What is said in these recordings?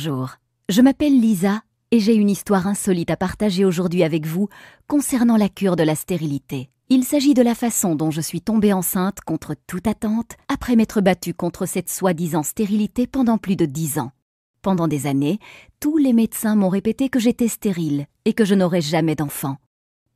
Bonjour, je m'appelle Lisa et j'ai une histoire insolite à partager aujourd'hui avec vous concernant la cure de la stérilité. Il s'agit de la façon dont je suis tombée enceinte contre toute attente après m'être battue contre cette soi-disant stérilité pendant plus de dix ans. Pendant des années, tous les médecins m'ont répété que j'étais stérile et que je n'aurais jamais d'enfant.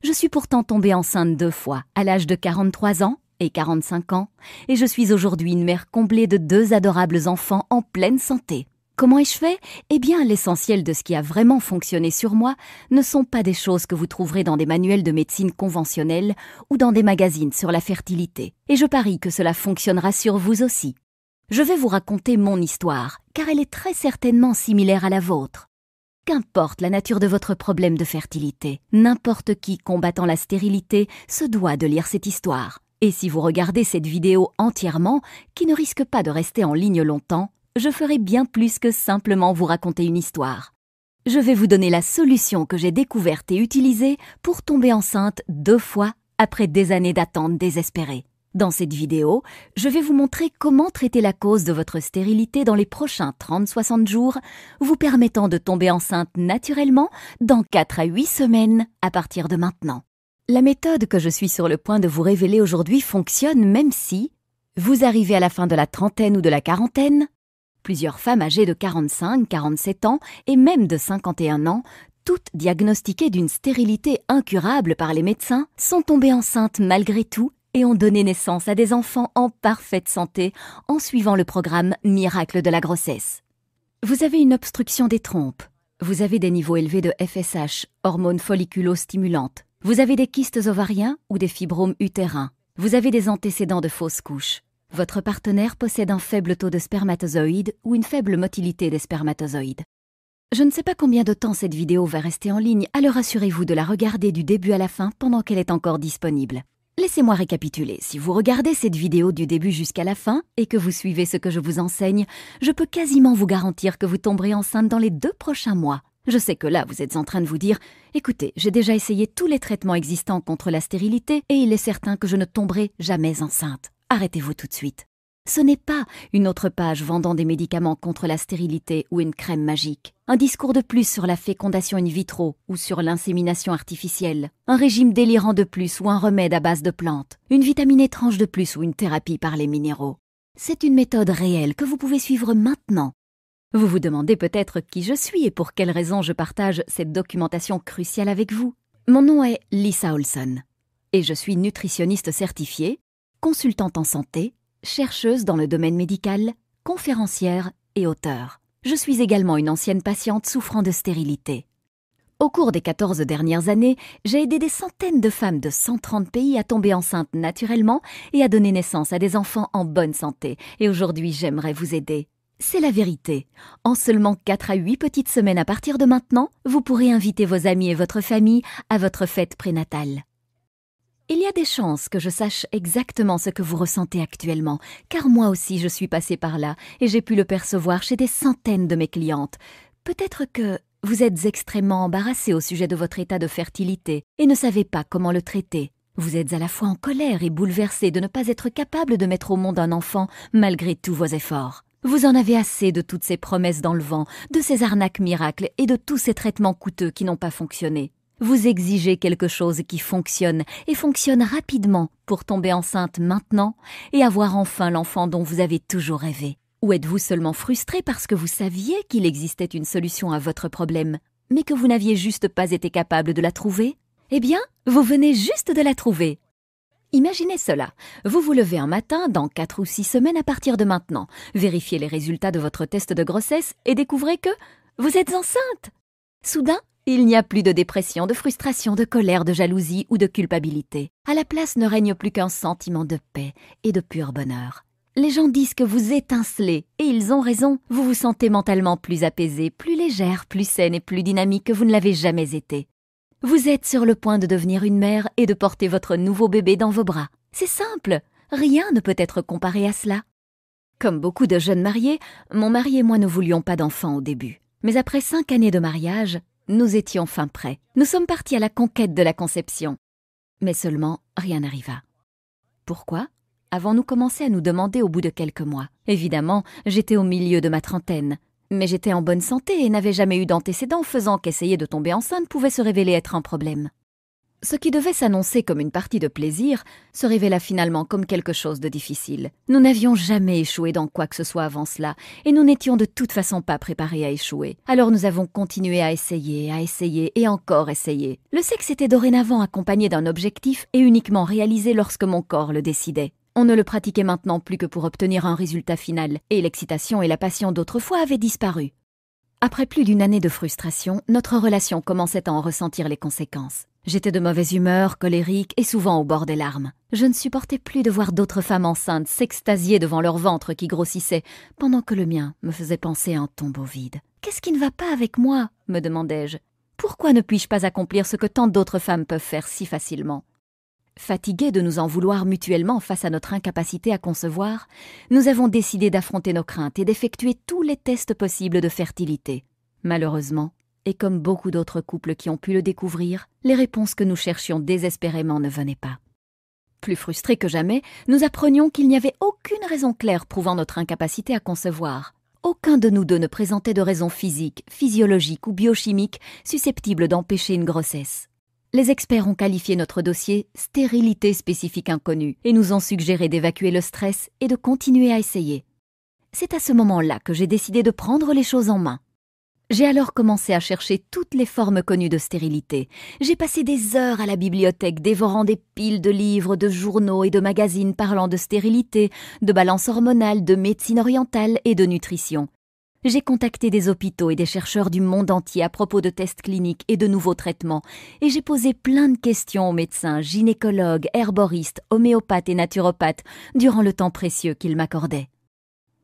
Je suis pourtant tombée enceinte deux fois, à l'âge de 43 ans et 45 ans, et je suis aujourd'hui une mère comblée de deux adorables enfants en pleine santé. Comment ai-je fait Eh bien, l'essentiel de ce qui a vraiment fonctionné sur moi ne sont pas des choses que vous trouverez dans des manuels de médecine conventionnels ou dans des magazines sur la fertilité. Et je parie que cela fonctionnera sur vous aussi. Je vais vous raconter mon histoire, car elle est très certainement similaire à la vôtre. Qu'importe la nature de votre problème de fertilité, n'importe qui combattant la stérilité se doit de lire cette histoire. Et si vous regardez cette vidéo entièrement, qui ne risque pas de rester en ligne longtemps, je ferai bien plus que simplement vous raconter une histoire. Je vais vous donner la solution que j'ai découverte et utilisée pour tomber enceinte deux fois après des années d'attente désespérée. Dans cette vidéo, je vais vous montrer comment traiter la cause de votre stérilité dans les prochains 30-60 jours, vous permettant de tomber enceinte naturellement dans 4 à 8 semaines à partir de maintenant. La méthode que je suis sur le point de vous révéler aujourd'hui fonctionne même si vous arrivez à la fin de la trentaine ou de la quarantaine, Plusieurs femmes âgées de 45, 47 ans et même de 51 ans, toutes diagnostiquées d'une stérilité incurable par les médecins, sont tombées enceintes malgré tout et ont donné naissance à des enfants en parfaite santé en suivant le programme Miracle de la grossesse. Vous avez une obstruction des trompes, vous avez des niveaux élevés de FSH, hormones folliculo-stimulantes, vous avez des kystes ovariens ou des fibromes utérins, vous avez des antécédents de fausses couches, votre partenaire possède un faible taux de spermatozoïdes ou une faible motilité des spermatozoïdes. Je ne sais pas combien de temps cette vidéo va rester en ligne, alors assurez-vous de la regarder du début à la fin pendant qu'elle est encore disponible. Laissez-moi récapituler, si vous regardez cette vidéo du début jusqu'à la fin et que vous suivez ce que je vous enseigne, je peux quasiment vous garantir que vous tomberez enceinte dans les deux prochains mois. Je sais que là, vous êtes en train de vous dire Écoutez, j'ai déjà essayé tous les traitements existants contre la stérilité et il est certain que je ne tomberai jamais enceinte. Arrêtez-vous tout de suite. Ce n'est pas une autre page vendant des médicaments contre la stérilité ou une crème magique, un discours de plus sur la fécondation in vitro ou sur l'insémination artificielle, un régime délirant de plus ou un remède à base de plantes, une vitamine étrange de plus ou une thérapie par les minéraux. C'est une méthode réelle que vous pouvez suivre maintenant. Vous vous demandez peut-être qui je suis et pour quelle raison je partage cette documentation cruciale avec vous. Mon nom est Lisa Olson et je suis nutritionniste certifiée consultante en santé, chercheuse dans le domaine médical, conférencière et auteur. Je suis également une ancienne patiente souffrant de stérilité. Au cours des 14 dernières années, j'ai aidé des centaines de femmes de 130 pays à tomber enceintes naturellement et à donner naissance à des enfants en bonne santé. Et aujourd'hui, j'aimerais vous aider. C'est la vérité. En seulement 4 à 8 petites semaines à partir de maintenant, vous pourrez inviter vos amis et votre famille à votre fête prénatale. Il y a des chances que je sache exactement ce que vous ressentez actuellement, car moi aussi je suis passée par là et j'ai pu le percevoir chez des centaines de mes clientes. Peut-être que vous êtes extrêmement embarrassé au sujet de votre état de fertilité et ne savez pas comment le traiter. Vous êtes à la fois en colère et bouleversé de ne pas être capable de mettre au monde un enfant malgré tous vos efforts. Vous en avez assez de toutes ces promesses dans le vent, de ces arnaques miracles et de tous ces traitements coûteux qui n'ont pas fonctionné. Vous exigez quelque chose qui fonctionne et fonctionne rapidement pour tomber enceinte maintenant et avoir enfin l'enfant dont vous avez toujours rêvé. Ou êtes-vous seulement frustré parce que vous saviez qu'il existait une solution à votre problème, mais que vous n'aviez juste pas été capable de la trouver Eh bien, vous venez juste de la trouver. Imaginez cela. Vous vous levez un matin dans quatre ou 6 semaines à partir de maintenant, vérifiez les résultats de votre test de grossesse et découvrez que vous êtes enceinte. Soudain, il n'y a plus de dépression, de frustration, de colère, de jalousie ou de culpabilité. À la place ne règne plus qu'un sentiment de paix et de pur bonheur. Les gens disent que vous étincelez, et ils ont raison. Vous vous sentez mentalement plus apaisée, plus légère, plus saine et plus dynamique que vous ne l'avez jamais été. Vous êtes sur le point de devenir une mère et de porter votre nouveau bébé dans vos bras. C'est simple, rien ne peut être comparé à cela. Comme beaucoup de jeunes mariés, mon mari et moi ne voulions pas d'enfants au début. Mais après cinq années de mariage, nous étions fin prêts. Nous sommes partis à la conquête de la conception. Mais seulement, rien n'arriva. Pourquoi avons-nous commencé à nous demander au bout de quelques mois Évidemment, j'étais au milieu de ma trentaine. Mais j'étais en bonne santé et n'avais jamais eu d'antécédents faisant qu'essayer de tomber enceinte pouvait se révéler être un problème. Ce qui devait s'annoncer comme une partie de plaisir se révéla finalement comme quelque chose de difficile. Nous n'avions jamais échoué dans quoi que ce soit avant cela, et nous n'étions de toute façon pas préparés à échouer. Alors nous avons continué à essayer, à essayer et encore essayer. Le sexe était dorénavant accompagné d'un objectif et uniquement réalisé lorsque mon corps le décidait. On ne le pratiquait maintenant plus que pour obtenir un résultat final, et l'excitation et la passion d'autrefois avaient disparu. Après plus d'une année de frustration, notre relation commençait à en ressentir les conséquences. J'étais de mauvaise humeur, colérique et souvent au bord des larmes. Je ne supportais plus de voir d'autres femmes enceintes s'extasier devant leur ventre qui grossissait, pendant que le mien me faisait penser à un tombeau vide. Qu'est-ce qui ne va pas avec moi me demandais-je. Pourquoi ne puis-je pas accomplir ce que tant d'autres femmes peuvent faire si facilement Fatigués de nous en vouloir mutuellement face à notre incapacité à concevoir, nous avons décidé d'affronter nos craintes et d'effectuer tous les tests possibles de fertilité. Malheureusement, et comme beaucoup d'autres couples qui ont pu le découvrir, les réponses que nous cherchions désespérément ne venaient pas. Plus frustrés que jamais, nous apprenions qu'il n'y avait aucune raison claire prouvant notre incapacité à concevoir. Aucun de nous deux ne présentait de raison physique, physiologique ou biochimique susceptible d'empêcher une grossesse. Les experts ont qualifié notre dossier stérilité spécifique inconnue et nous ont suggéré d'évacuer le stress et de continuer à essayer. C'est à ce moment-là que j'ai décidé de prendre les choses en main. J'ai alors commencé à chercher toutes les formes connues de stérilité. J'ai passé des heures à la bibliothèque dévorant des piles de livres, de journaux et de magazines parlant de stérilité, de balance hormonale, de médecine orientale et de nutrition. J'ai contacté des hôpitaux et des chercheurs du monde entier à propos de tests cliniques et de nouveaux traitements, et j'ai posé plein de questions aux médecins, gynécologues, herboristes, homéopathes et naturopathes durant le temps précieux qu'ils m'accordaient.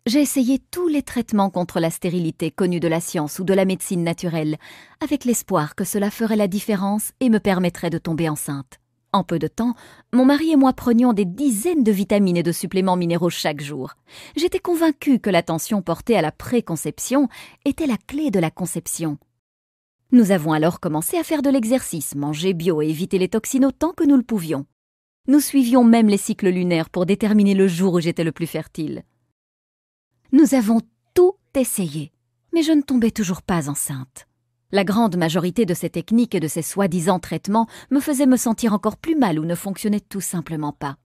J'ai essayé tous les traitements contre la stérilité connus de la science ou de la médecine naturelle, avec l'espoir que cela ferait la différence et me permettrait de tomber enceinte. En peu de temps, mon mari et moi prenions des dizaines de vitamines et de suppléments minéraux chaque jour. J'étais convaincue que l'attention portée à la préconception était la clé de la conception. Nous avons alors commencé à faire de l'exercice, manger bio et éviter les toxines autant que nous le pouvions. Nous suivions même les cycles lunaires pour déterminer le jour où j'étais le plus fertile. Nous avons tout essayé, mais je ne tombais toujours pas enceinte. La grande majorité de ces techniques et de ces soi-disant traitements me faisaient me sentir encore plus mal ou ne fonctionnaient tout simplement pas.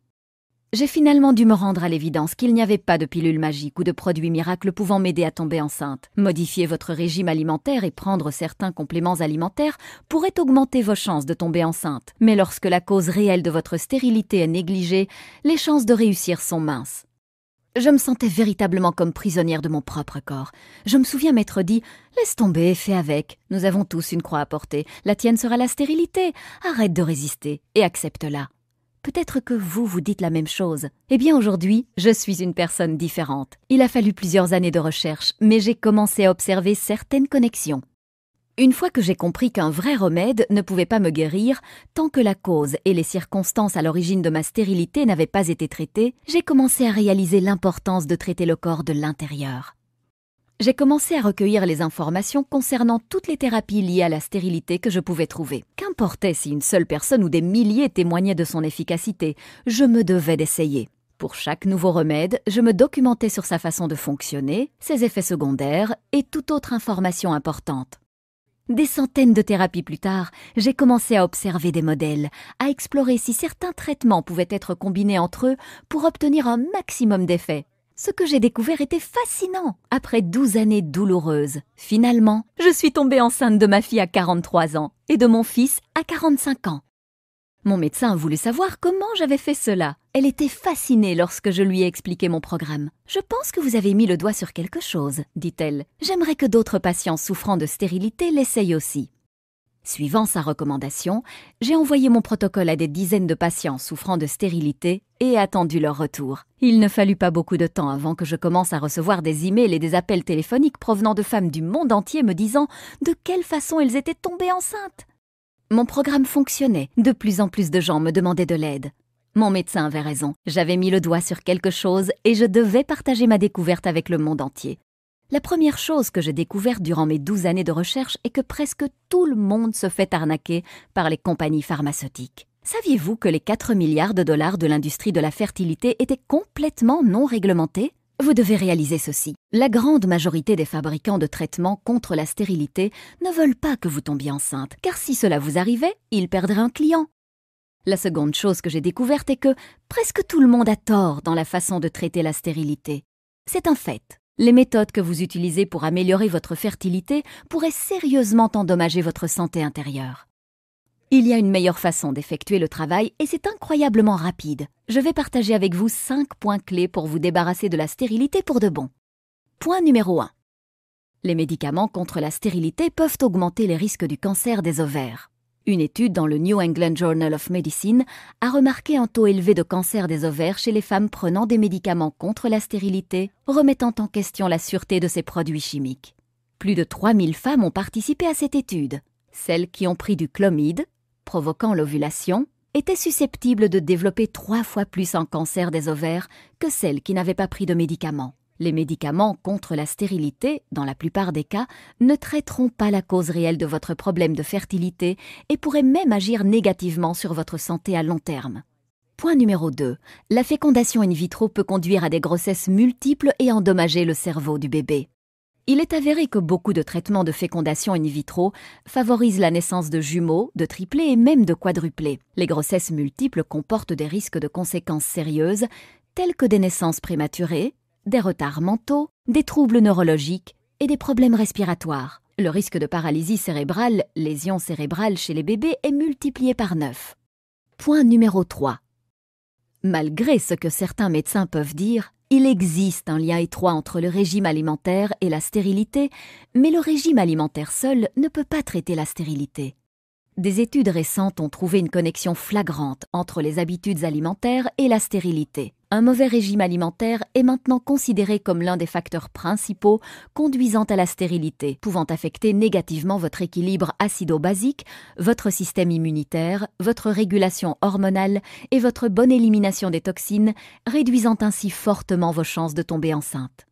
J'ai finalement dû me rendre à l'évidence qu'il n'y avait pas de pilule magique ou de produit miracle pouvant m'aider à tomber enceinte. Modifier votre régime alimentaire et prendre certains compléments alimentaires pourrait augmenter vos chances de tomber enceinte. Mais lorsque la cause réelle de votre stérilité est négligée, les chances de réussir sont minces. Je me sentais véritablement comme prisonnière de mon propre corps. Je me souviens m'être dit Laisse tomber, fais avec. Nous avons tous une croix à porter. La tienne sera la stérilité. Arrête de résister et accepte-la. Peut-être que vous vous dites la même chose. Eh bien aujourd'hui, je suis une personne différente. Il a fallu plusieurs années de recherche, mais j'ai commencé à observer certaines connexions. Une fois que j'ai compris qu'un vrai remède ne pouvait pas me guérir, tant que la cause et les circonstances à l'origine de ma stérilité n'avaient pas été traitées, j'ai commencé à réaliser l'importance de traiter le corps de l'intérieur. J'ai commencé à recueillir les informations concernant toutes les thérapies liées à la stérilité que je pouvais trouver. Qu'importait si une seule personne ou des milliers témoignaient de son efficacité, je me devais d'essayer. Pour chaque nouveau remède, je me documentais sur sa façon de fonctionner, ses effets secondaires et toute autre information importante. Des centaines de thérapies plus tard, j'ai commencé à observer des modèles, à explorer si certains traitements pouvaient être combinés entre eux pour obtenir un maximum d'effets. Ce que j'ai découvert était fascinant après 12 années douloureuses. Finalement, je suis tombée enceinte de ma fille à 43 ans et de mon fils à 45 ans. Mon médecin voulait savoir comment j'avais fait cela. Elle était fascinée lorsque je lui ai expliqué mon programme. Je pense que vous avez mis le doigt sur quelque chose, dit-elle. J'aimerais que d'autres patients souffrant de stérilité l'essayent aussi. Suivant sa recommandation, j'ai envoyé mon protocole à des dizaines de patients souffrant de stérilité et attendu leur retour. Il ne fallut pas beaucoup de temps avant que je commence à recevoir des emails et des appels téléphoniques provenant de femmes du monde entier me disant de quelle façon elles étaient tombées enceintes. Mon programme fonctionnait, de plus en plus de gens me demandaient de l'aide. Mon médecin avait raison, j'avais mis le doigt sur quelque chose et je devais partager ma découverte avec le monde entier. La première chose que j'ai découverte durant mes douze années de recherche est que presque tout le monde se fait arnaquer par les compagnies pharmaceutiques. Saviez-vous que les 4 milliards de dollars de l'industrie de la fertilité étaient complètement non réglementés vous devez réaliser ceci. La grande majorité des fabricants de traitements contre la stérilité ne veulent pas que vous tombiez enceinte, car si cela vous arrivait, ils perdraient un client, la seconde chose que j'ai découverte est que presque tout le monde a tort dans la façon de traiter la stérilité. C'est un fait. Les méthodes que vous utilisez pour améliorer votre fertilité pourraient sérieusement endommager votre santé intérieure. Il y a une meilleure façon d'effectuer le travail et c'est incroyablement rapide. Je vais partager avec vous 5 points clés pour vous débarrasser de la stérilité pour de bon. Point numéro 1. Les médicaments contre la stérilité peuvent augmenter les risques du cancer des ovaires. Une étude dans le New England Journal of Medicine a remarqué un taux élevé de cancer des ovaires chez les femmes prenant des médicaments contre la stérilité, remettant en question la sûreté de ces produits chimiques. Plus de 3000 femmes ont participé à cette étude. Celles qui ont pris du chlomide, provoquant l'ovulation, étaient susceptibles de développer trois fois plus un cancer des ovaires que celles qui n'avaient pas pris de médicaments. Les médicaments contre la stérilité, dans la plupart des cas, ne traiteront pas la cause réelle de votre problème de fertilité et pourraient même agir négativement sur votre santé à long terme. Point numéro 2. La fécondation in vitro peut conduire à des grossesses multiples et endommager le cerveau du bébé. Il est avéré que beaucoup de traitements de fécondation in vitro favorisent la naissance de jumeaux, de triplés et même de quadruplés. Les grossesses multiples comportent des risques de conséquences sérieuses, tels que des naissances prématurées, des retards mentaux, des troubles neurologiques et des problèmes respiratoires. Le risque de paralysie cérébrale, lésion cérébrale chez les bébés est multiplié par 9. Point numéro 3. Malgré ce que certains médecins peuvent dire, il existe un lien étroit entre le régime alimentaire et la stérilité, mais le régime alimentaire seul ne peut pas traiter la stérilité. Des études récentes ont trouvé une connexion flagrante entre les habitudes alimentaires et la stérilité un mauvais régime alimentaire est maintenant considéré comme l'un des facteurs principaux conduisant à la stérilité, pouvant affecter négativement votre équilibre acido-basique, votre système immunitaire, votre régulation hormonale et votre bonne élimination des toxines, réduisant ainsi fortement vos chances de tomber enceinte.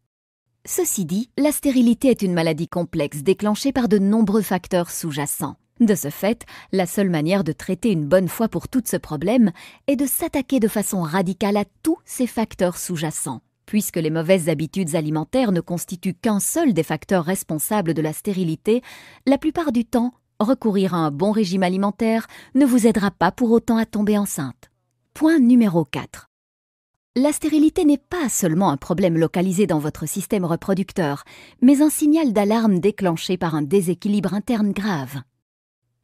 Ceci dit, la stérilité est une maladie complexe déclenchée par de nombreux facteurs sous-jacents. De ce fait, la seule manière de traiter une bonne fois pour toutes ce problème est de s'attaquer de façon radicale à tous ces facteurs sous-jacents. Puisque les mauvaises habitudes alimentaires ne constituent qu'un seul des facteurs responsables de la stérilité, la plupart du temps, recourir à un bon régime alimentaire ne vous aidera pas pour autant à tomber enceinte. Point numéro 4. La stérilité n'est pas seulement un problème localisé dans votre système reproducteur, mais un signal d'alarme déclenché par un déséquilibre interne grave.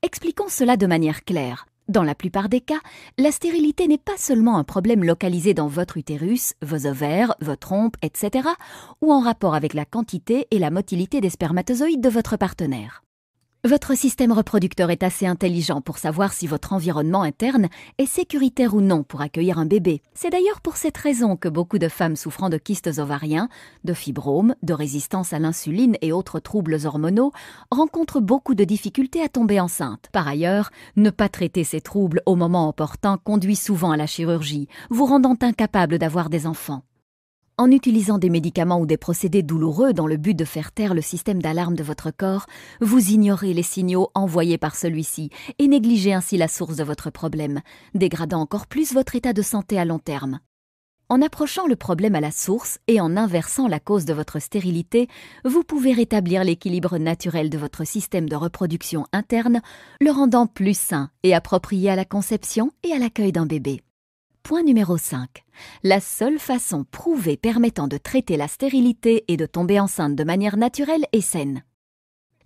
Expliquons cela de manière claire. Dans la plupart des cas, la stérilité n'est pas seulement un problème localisé dans votre utérus, vos ovaires, vos trompes, etc., ou en rapport avec la quantité et la motilité des spermatozoïdes de votre partenaire. Votre système reproducteur est assez intelligent pour savoir si votre environnement interne est sécuritaire ou non pour accueillir un bébé. C'est d'ailleurs pour cette raison que beaucoup de femmes souffrant de kystes ovariens, de fibromes, de résistance à l'insuline et autres troubles hormonaux rencontrent beaucoup de difficultés à tomber enceinte. Par ailleurs, ne pas traiter ces troubles au moment opportun conduit souvent à la chirurgie, vous rendant incapable d'avoir des enfants. En utilisant des médicaments ou des procédés douloureux dans le but de faire taire le système d'alarme de votre corps, vous ignorez les signaux envoyés par celui-ci et négligez ainsi la source de votre problème, dégradant encore plus votre état de santé à long terme. En approchant le problème à la source et en inversant la cause de votre stérilité, vous pouvez rétablir l'équilibre naturel de votre système de reproduction interne, le rendant plus sain et approprié à la conception et à l'accueil d'un bébé. Point numéro 5. La seule façon prouvée permettant de traiter la stérilité et de tomber enceinte de manière naturelle et saine.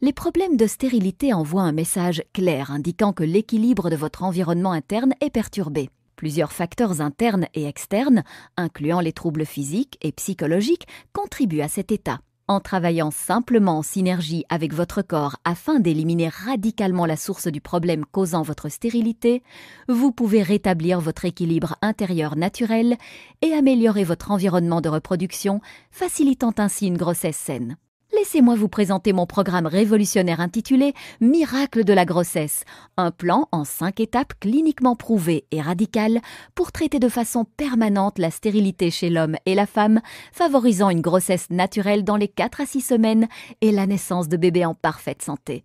Les problèmes de stérilité envoient un message clair indiquant que l'équilibre de votre environnement interne est perturbé. Plusieurs facteurs internes et externes, incluant les troubles physiques et psychologiques, contribuent à cet état. En travaillant simplement en synergie avec votre corps afin d'éliminer radicalement la source du problème causant votre stérilité, vous pouvez rétablir votre équilibre intérieur naturel et améliorer votre environnement de reproduction, facilitant ainsi une grossesse saine. Laissez-moi vous présenter mon programme révolutionnaire intitulé Miracle de la grossesse, un plan en cinq étapes cliniquement prouvé et radical pour traiter de façon permanente la stérilité chez l'homme et la femme, favorisant une grossesse naturelle dans les 4 à 6 semaines et la naissance de bébés en parfaite santé.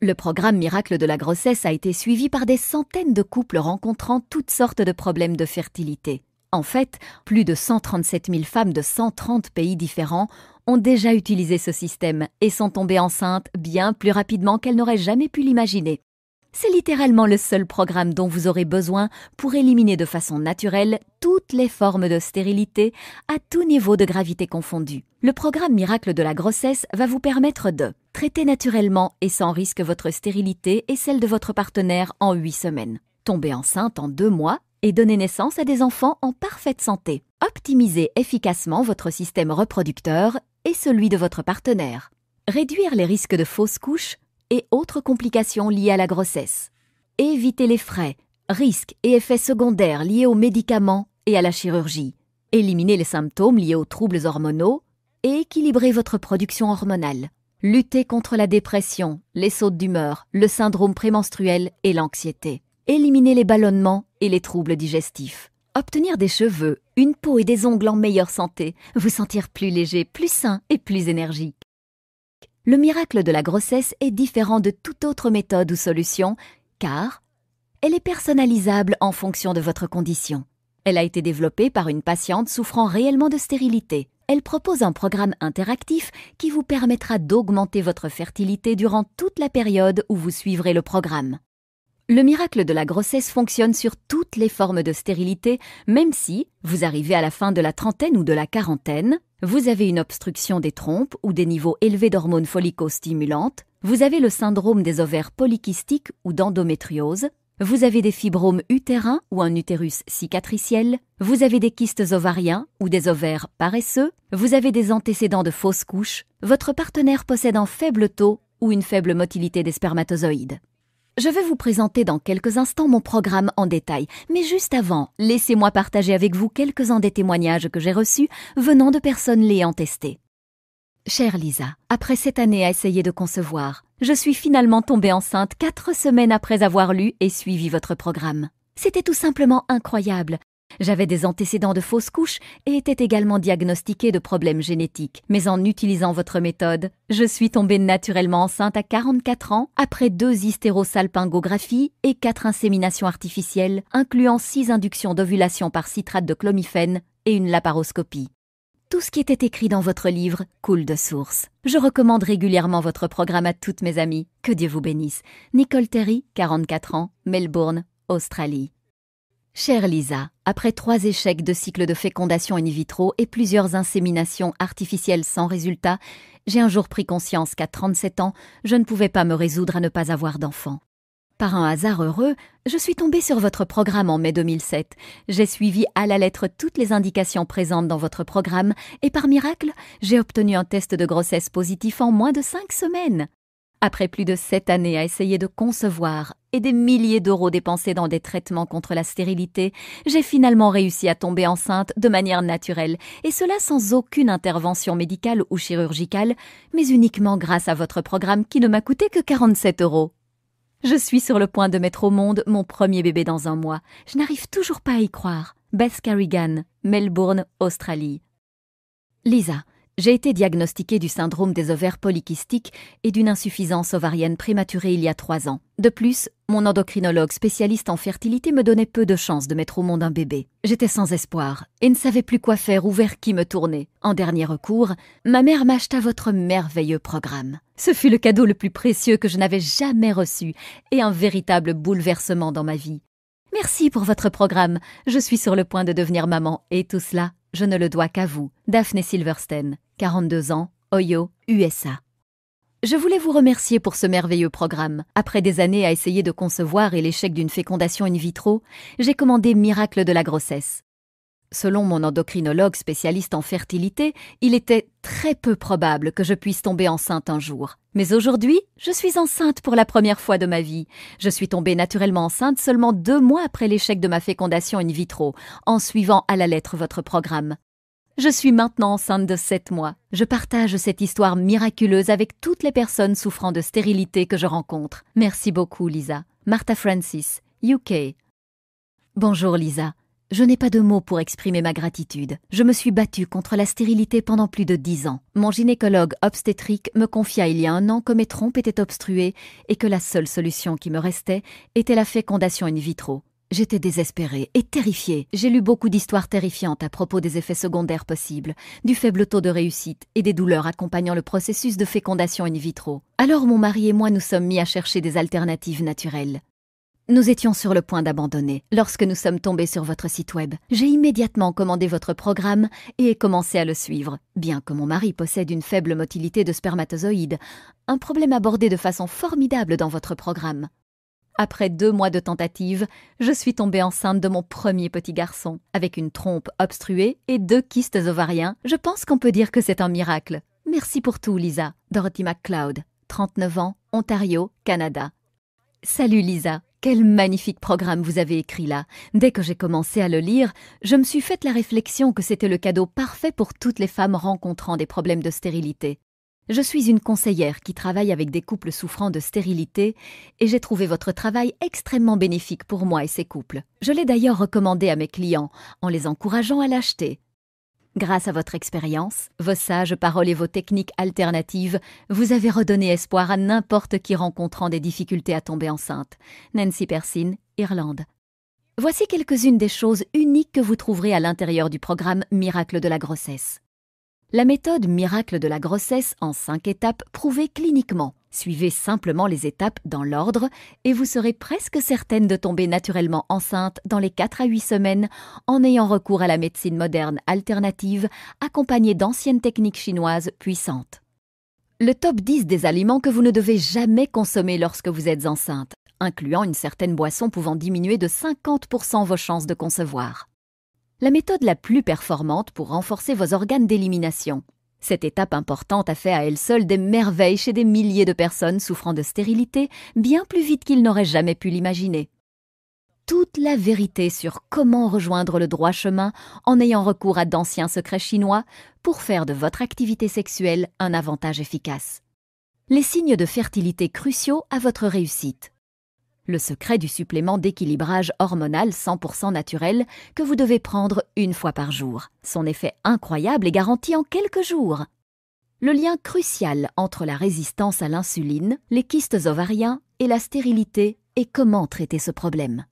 Le programme Miracle de la grossesse a été suivi par des centaines de couples rencontrant toutes sortes de problèmes de fertilité. En fait, plus de 137 000 femmes de 130 pays différents ont déjà utilisé ce système et sont tombées enceintes bien plus rapidement qu'elles n'auraient jamais pu l'imaginer. C'est littéralement le seul programme dont vous aurez besoin pour éliminer de façon naturelle toutes les formes de stérilité à tout niveau de gravité confondu. Le programme miracle de la grossesse va vous permettre de traiter naturellement et sans risque votre stérilité et celle de votre partenaire en 8 semaines, tomber enceinte en 2 mois et donner naissance à des enfants en parfaite santé. Optimiser efficacement votre système reproducteur et celui de votre partenaire. Réduire les risques de fausses couches et autres complications liées à la grossesse. Éviter les frais, risques et effets secondaires liés aux médicaments et à la chirurgie. Éliminer les symptômes liés aux troubles hormonaux et équilibrer votre production hormonale. Lutter contre la dépression, les sautes d'humeur, le syndrome prémenstruel et l'anxiété. Éliminer les ballonnements et les troubles digestifs. Obtenir des cheveux, une peau et des ongles en meilleure santé, vous sentir plus léger, plus sain et plus énergique. Le miracle de la grossesse est différent de toute autre méthode ou solution, car elle est personnalisable en fonction de votre condition. Elle a été développée par une patiente souffrant réellement de stérilité. Elle propose un programme interactif qui vous permettra d'augmenter votre fertilité durant toute la période où vous suivrez le programme. Le miracle de la grossesse fonctionne sur toutes les formes de stérilité, même si vous arrivez à la fin de la trentaine ou de la quarantaine, vous avez une obstruction des trompes ou des niveaux élevés d'hormones follicostimulantes, stimulantes vous avez le syndrome des ovaires polykystiques ou d'endométriose, vous avez des fibromes utérins ou un utérus cicatriciel, vous avez des kystes ovariens ou des ovaires paresseux, vous avez des antécédents de fausses couches, votre partenaire possède un faible taux ou une faible motilité des spermatozoïdes. Je vais vous présenter dans quelques instants mon programme en détail, mais juste avant, laissez-moi partager avec vous quelques-uns des témoignages que j'ai reçus venant de personnes l'ayant testé. Chère Lisa, après cette année à essayer de concevoir, je suis finalement tombée enceinte quatre semaines après avoir lu et suivi votre programme. C'était tout simplement incroyable j'avais des antécédents de fausses couches et étais également diagnostiquée de problèmes génétiques. Mais en utilisant votre méthode, je suis tombée naturellement enceinte à 44 ans après deux hystérosalpingographies et quatre inséminations artificielles, incluant six inductions d'ovulation par citrate de clomiphène et une laparoscopie. Tout ce qui était écrit dans votre livre coule de source. Je recommande régulièrement votre programme à toutes mes amies. Que Dieu vous bénisse. Nicole Terry, 44 ans, Melbourne, Australie. Chère Lisa, après trois échecs de cycles de fécondation in vitro et plusieurs inséminations artificielles sans résultat, j'ai un jour pris conscience qu'à 37 ans, je ne pouvais pas me résoudre à ne pas avoir d'enfant. Par un hasard heureux, je suis tombée sur votre programme en mai 2007. J'ai suivi à la lettre toutes les indications présentes dans votre programme et par miracle, j'ai obtenu un test de grossesse positif en moins de cinq semaines. Après plus de sept années à essayer de concevoir, et des milliers d'euros dépensés dans des traitements contre la stérilité, j'ai finalement réussi à tomber enceinte de manière naturelle, et cela sans aucune intervention médicale ou chirurgicale, mais uniquement grâce à votre programme qui ne m'a coûté que 47 euros. Je suis sur le point de mettre au monde mon premier bébé dans un mois. Je n'arrive toujours pas à y croire. Beth Carrigan, Melbourne, Australie. Lisa, j'ai été diagnostiquée du syndrome des ovaires polykystiques et d'une insuffisance ovarienne prématurée il y a trois ans. De plus, mon endocrinologue spécialiste en fertilité me donnait peu de chances de mettre au monde un bébé. J'étais sans espoir et ne savais plus quoi faire ou vers qui me tourner. En dernier recours, ma mère m'acheta votre merveilleux programme. Ce fut le cadeau le plus précieux que je n'avais jamais reçu et un véritable bouleversement dans ma vie. Merci pour votre programme. Je suis sur le point de devenir maman et tout cela je ne le dois qu'à vous, Daphne Silverstein, 42 ans, Ohio, USA. Je voulais vous remercier pour ce merveilleux programme. Après des années à essayer de concevoir et l'échec d'une fécondation in vitro, j'ai commandé Miracle de la grossesse. Selon mon endocrinologue spécialiste en fertilité, il était très peu probable que je puisse tomber enceinte un jour. Mais aujourd'hui, je suis enceinte pour la première fois de ma vie. Je suis tombée naturellement enceinte seulement deux mois après l'échec de ma fécondation in vitro, en suivant à la lettre votre programme. Je suis maintenant enceinte de sept mois. Je partage cette histoire miraculeuse avec toutes les personnes souffrant de stérilité que je rencontre. Merci beaucoup, Lisa. Martha Francis, UK. Bonjour, Lisa. Je n'ai pas de mots pour exprimer ma gratitude. Je me suis battue contre la stérilité pendant plus de dix ans. Mon gynécologue obstétrique me confia il y a un an que mes trompes étaient obstruées et que la seule solution qui me restait était la fécondation in vitro. J'étais désespérée et terrifiée. J'ai lu beaucoup d'histoires terrifiantes à propos des effets secondaires possibles, du faible taux de réussite et des douleurs accompagnant le processus de fécondation in vitro. Alors mon mari et moi nous sommes mis à chercher des alternatives naturelles. Nous étions sur le point d'abandonner lorsque nous sommes tombés sur votre site web. J'ai immédiatement commandé votre programme et ai commencé à le suivre, bien que mon mari possède une faible motilité de spermatozoïdes, un problème abordé de façon formidable dans votre programme. Après deux mois de tentatives, je suis tombée enceinte de mon premier petit garçon. Avec une trompe obstruée et deux kystes ovariens, je pense qu'on peut dire que c'est un miracle. Merci pour tout, Lisa. Dorothy McCloud, 39 ans, Ontario, Canada. Salut, Lisa. Quel magnifique programme vous avez écrit là. Dès que j'ai commencé à le lire, je me suis faite la réflexion que c'était le cadeau parfait pour toutes les femmes rencontrant des problèmes de stérilité. Je suis une conseillère qui travaille avec des couples souffrant de stérilité et j'ai trouvé votre travail extrêmement bénéfique pour moi et ces couples. Je l'ai d'ailleurs recommandé à mes clients en les encourageant à l'acheter. Grâce à votre expérience, vos sages paroles et vos techniques alternatives, vous avez redonné espoir à n'importe qui rencontrant des difficultés à tomber enceinte. Nancy Persine, Irlande. Voici quelques-unes des choses uniques que vous trouverez à l'intérieur du programme Miracle de la grossesse. La méthode Miracle de la grossesse en cinq étapes prouvée cliniquement Suivez simplement les étapes dans l'ordre et vous serez presque certaine de tomber naturellement enceinte dans les 4 à 8 semaines en ayant recours à la médecine moderne alternative accompagnée d'anciennes techniques chinoises puissantes. Le top 10 des aliments que vous ne devez jamais consommer lorsque vous êtes enceinte, incluant une certaine boisson pouvant diminuer de 50% vos chances de concevoir. La méthode la plus performante pour renforcer vos organes d'élimination cette étape importante a fait à elle seule des merveilles chez des milliers de personnes souffrant de stérilité, bien plus vite qu'ils n'auraient jamais pu l'imaginer. Toute la vérité sur comment rejoindre le droit chemin en ayant recours à d'anciens secrets chinois pour faire de votre activité sexuelle un avantage efficace. Les signes de fertilité cruciaux à votre réussite le secret du supplément d'équilibrage hormonal 100% naturel que vous devez prendre une fois par jour. Son effet incroyable est garanti en quelques jours. Le lien crucial entre la résistance à l'insuline, les kystes ovariens et la stérilité et comment traiter ce problème.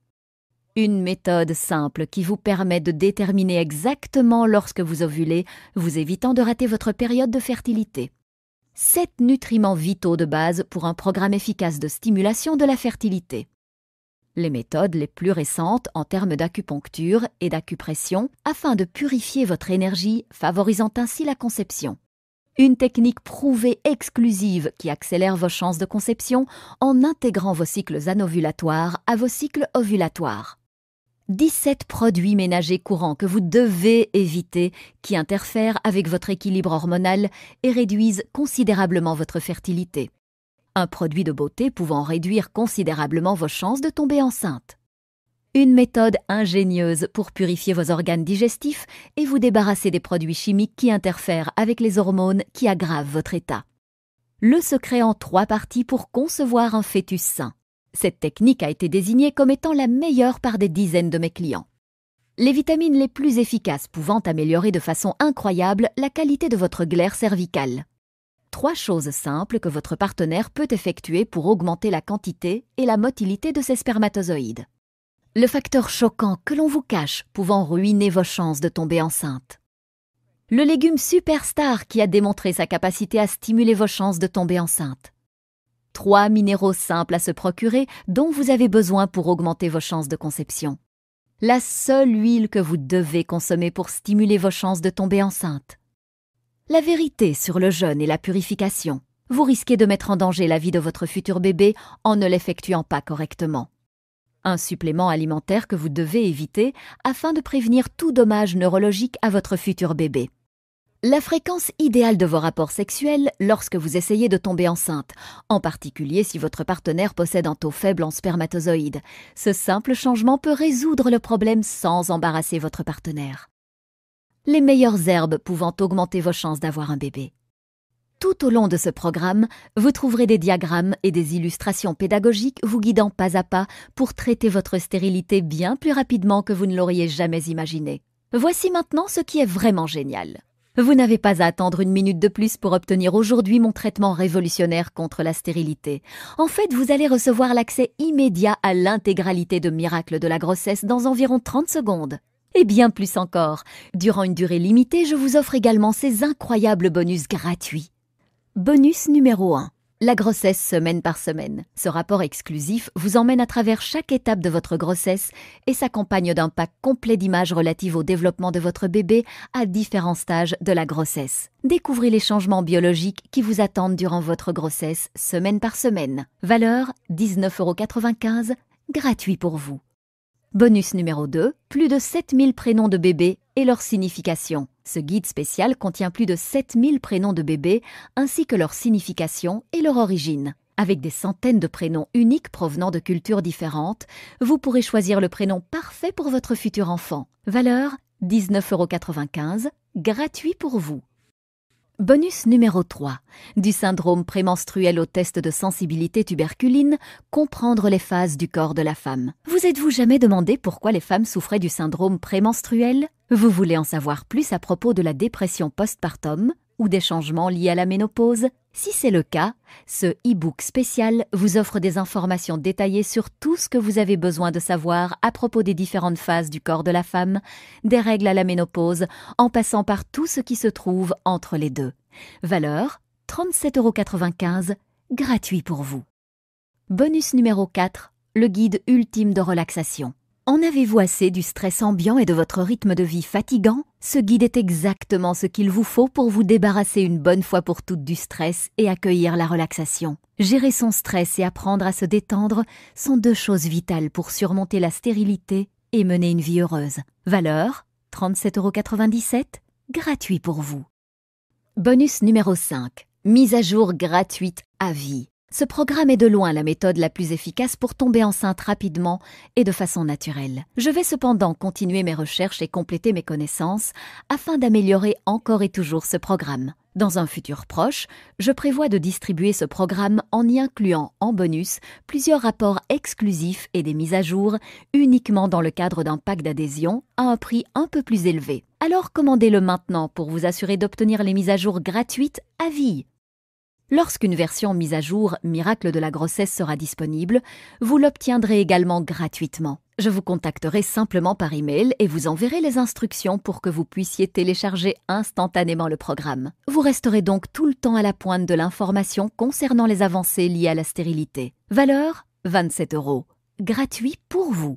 Une méthode simple qui vous permet de déterminer exactement lorsque vous ovulez, vous évitant de rater votre période de fertilité. 7 nutriments vitaux de base pour un programme efficace de stimulation de la fertilité. Les méthodes les plus récentes en termes d'acupuncture et d'acupression afin de purifier votre énergie, favorisant ainsi la conception. Une technique prouvée exclusive qui accélère vos chances de conception en intégrant vos cycles anovulatoires à vos cycles ovulatoires. 17 produits ménagers courants que vous devez éviter, qui interfèrent avec votre équilibre hormonal et réduisent considérablement votre fertilité. Un produit de beauté pouvant réduire considérablement vos chances de tomber enceinte. Une méthode ingénieuse pour purifier vos organes digestifs et vous débarrasser des produits chimiques qui interfèrent avec les hormones qui aggravent votre état. Le secret en trois parties pour concevoir un fœtus sain. Cette technique a été désignée comme étant la meilleure par des dizaines de mes clients. Les vitamines les plus efficaces pouvant améliorer de façon incroyable la qualité de votre glaire cervicale. Trois choses simples que votre partenaire peut effectuer pour augmenter la quantité et la motilité de ses spermatozoïdes. Le facteur choquant que l'on vous cache pouvant ruiner vos chances de tomber enceinte. Le légume superstar qui a démontré sa capacité à stimuler vos chances de tomber enceinte trois minéraux simples à se procurer dont vous avez besoin pour augmenter vos chances de conception. La seule huile que vous devez consommer pour stimuler vos chances de tomber enceinte. La vérité sur le jeûne et la purification. Vous risquez de mettre en danger la vie de votre futur bébé en ne l'effectuant pas correctement. Un supplément alimentaire que vous devez éviter afin de prévenir tout dommage neurologique à votre futur bébé. La fréquence idéale de vos rapports sexuels lorsque vous essayez de tomber enceinte, en particulier si votre partenaire possède un taux faible en spermatozoïdes. Ce simple changement peut résoudre le problème sans embarrasser votre partenaire. Les meilleures herbes pouvant augmenter vos chances d'avoir un bébé. Tout au long de ce programme, vous trouverez des diagrammes et des illustrations pédagogiques vous guidant pas à pas pour traiter votre stérilité bien plus rapidement que vous ne l'auriez jamais imaginé. Voici maintenant ce qui est vraiment génial. Vous n'avez pas à attendre une minute de plus pour obtenir aujourd'hui mon traitement révolutionnaire contre la stérilité. En fait, vous allez recevoir l'accès immédiat à l'intégralité de Miracles de la grossesse dans environ 30 secondes. Et bien plus encore, durant une durée limitée, je vous offre également ces incroyables bonus gratuits. Bonus numéro 1. La grossesse semaine par semaine. Ce rapport exclusif vous emmène à travers chaque étape de votre grossesse et s'accompagne d'un pack complet d'images relatives au développement de votre bébé à différents stages de la grossesse. Découvrez les changements biologiques qui vous attendent durant votre grossesse semaine par semaine. Valeur 19,95€, gratuit pour vous. Bonus numéro 2, plus de 7000 prénoms de bébés et leur signification. Ce guide spécial contient plus de 7000 prénoms de bébés, ainsi que leur signification et leur origine. Avec des centaines de prénoms uniques provenant de cultures différentes, vous pourrez choisir le prénom parfait pour votre futur enfant. Valeur 19,95 euros, gratuit pour vous. Bonus numéro 3. Du syndrome prémenstruel au test de sensibilité tuberculine, comprendre les phases du corps de la femme. Vous êtes-vous jamais demandé pourquoi les femmes souffraient du syndrome prémenstruel Vous voulez en savoir plus à propos de la dépression postpartum ou des changements liés à la ménopause si c'est le cas, ce e-book spécial vous offre des informations détaillées sur tout ce que vous avez besoin de savoir à propos des différentes phases du corps de la femme, des règles à la ménopause, en passant par tout ce qui se trouve entre les deux. Valeur 37,95 euros, gratuit pour vous. Bonus numéro 4, le guide ultime de relaxation. En avez-vous assez du stress ambiant et de votre rythme de vie fatigant ce guide est exactement ce qu'il vous faut pour vous débarrasser une bonne fois pour toutes du stress et accueillir la relaxation. Gérer son stress et apprendre à se détendre sont deux choses vitales pour surmonter la stérilité et mener une vie heureuse. Valeur 37,97€, gratuit pour vous. Bonus numéro 5. Mise à jour gratuite à vie. Ce programme est de loin la méthode la plus efficace pour tomber enceinte rapidement et de façon naturelle. Je vais cependant continuer mes recherches et compléter mes connaissances afin d'améliorer encore et toujours ce programme. Dans un futur proche, je prévois de distribuer ce programme en y incluant en bonus plusieurs rapports exclusifs et des mises à jour uniquement dans le cadre d'un pack d'adhésion à un prix un peu plus élevé. Alors commandez-le maintenant pour vous assurer d'obtenir les mises à jour gratuites à vie. Lorsqu'une version mise à jour Miracle de la grossesse sera disponible, vous l'obtiendrez également gratuitement. Je vous contacterai simplement par email et vous enverrai les instructions pour que vous puissiez télécharger instantanément le programme. Vous resterez donc tout le temps à la pointe de l'information concernant les avancées liées à la stérilité. Valeur 27 euros. Gratuit pour vous.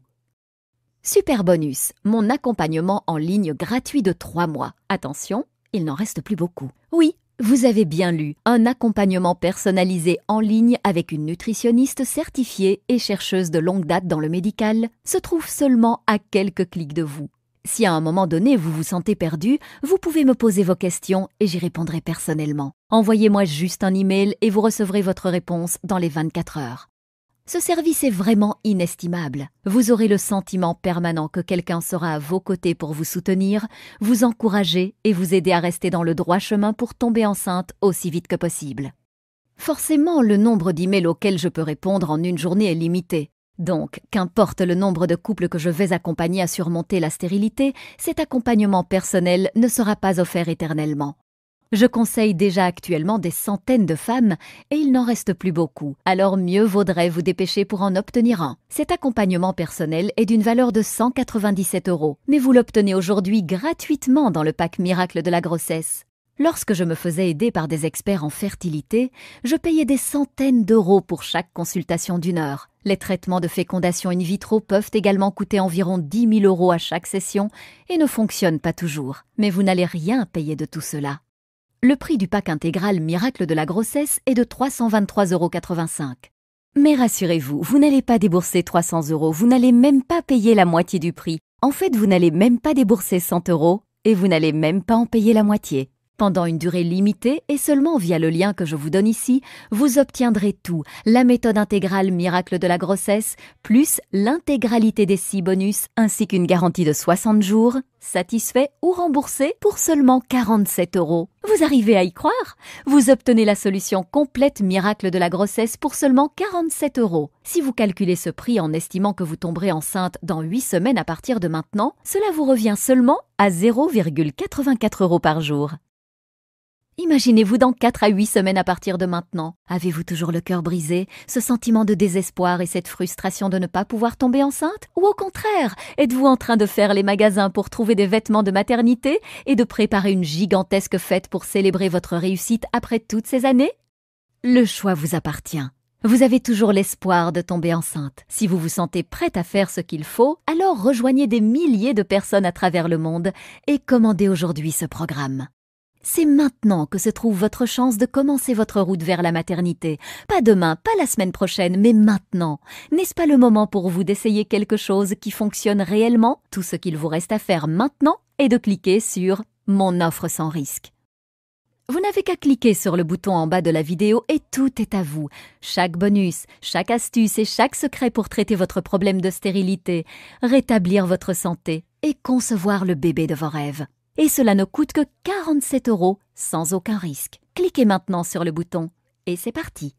Super bonus, mon accompagnement en ligne gratuit de 3 mois. Attention, il n'en reste plus beaucoup. Oui, vous avez bien lu, un accompagnement personnalisé en ligne avec une nutritionniste certifiée et chercheuse de longue date dans le médical se trouve seulement à quelques clics de vous. Si à un moment donné vous vous sentez perdu, vous pouvez me poser vos questions et j'y répondrai personnellement. Envoyez-moi juste un email et vous recevrez votre réponse dans les 24 heures. Ce service est vraiment inestimable. Vous aurez le sentiment permanent que quelqu'un sera à vos côtés pour vous soutenir, vous encourager et vous aider à rester dans le droit chemin pour tomber enceinte aussi vite que possible. Forcément, le nombre d'emails auxquels je peux répondre en une journée est limité. Donc, qu'importe le nombre de couples que je vais accompagner à surmonter la stérilité, cet accompagnement personnel ne sera pas offert éternellement. Je conseille déjà actuellement des centaines de femmes et il n'en reste plus beaucoup, alors mieux vaudrait vous dépêcher pour en obtenir un. Cet accompagnement personnel est d'une valeur de 197 euros, mais vous l'obtenez aujourd'hui gratuitement dans le pack miracle de la grossesse. Lorsque je me faisais aider par des experts en fertilité, je payais des centaines d'euros pour chaque consultation d'une heure. Les traitements de fécondation in vitro peuvent également coûter environ 10 000 euros à chaque session et ne fonctionnent pas toujours. Mais vous n'allez rien payer de tout cela le prix du pack intégral Miracle de la grossesse est de 323,85 euros. Mais rassurez-vous, vous, n'allez pas débourser 300 euros, vous n'allez même pas payer la moitié du prix. En fait, vous n'allez même pas débourser 100 euros et vous n'allez même pas en payer la moitié pendant une durée limitée et seulement via le lien que je vous donne ici, vous obtiendrez tout, la méthode intégrale miracle de la grossesse, plus l'intégralité des 6 bonus, ainsi qu'une garantie de 60 jours, satisfait ou remboursé pour seulement 47 euros. Vous arrivez à y croire Vous obtenez la solution complète miracle de la grossesse pour seulement 47 euros. Si vous calculez ce prix en estimant que vous tomberez enceinte dans 8 semaines à partir de maintenant, cela vous revient seulement à 0,84 euros par jour. Imaginez-vous dans quatre à huit semaines à partir de maintenant. Avez-vous toujours le cœur brisé, ce sentiment de désespoir et cette frustration de ne pas pouvoir tomber enceinte Ou au contraire, êtes-vous en train de faire les magasins pour trouver des vêtements de maternité et de préparer une gigantesque fête pour célébrer votre réussite après toutes ces années Le choix vous appartient. Vous avez toujours l'espoir de tomber enceinte. Si vous vous sentez prête à faire ce qu'il faut, alors rejoignez des milliers de personnes à travers le monde et commandez aujourd'hui ce programme. C'est maintenant que se trouve votre chance de commencer votre route vers la maternité. Pas demain, pas la semaine prochaine, mais maintenant. N'est-ce pas le moment pour vous d'essayer quelque chose qui fonctionne réellement Tout ce qu'il vous reste à faire maintenant est de cliquer sur Mon offre sans risque. Vous n'avez qu'à cliquer sur le bouton en bas de la vidéo et tout est à vous. Chaque bonus, chaque astuce et chaque secret pour traiter votre problème de stérilité, rétablir votre santé et concevoir le bébé de vos rêves et cela ne coûte que 47 euros sans aucun risque. Cliquez maintenant sur le bouton et c'est parti.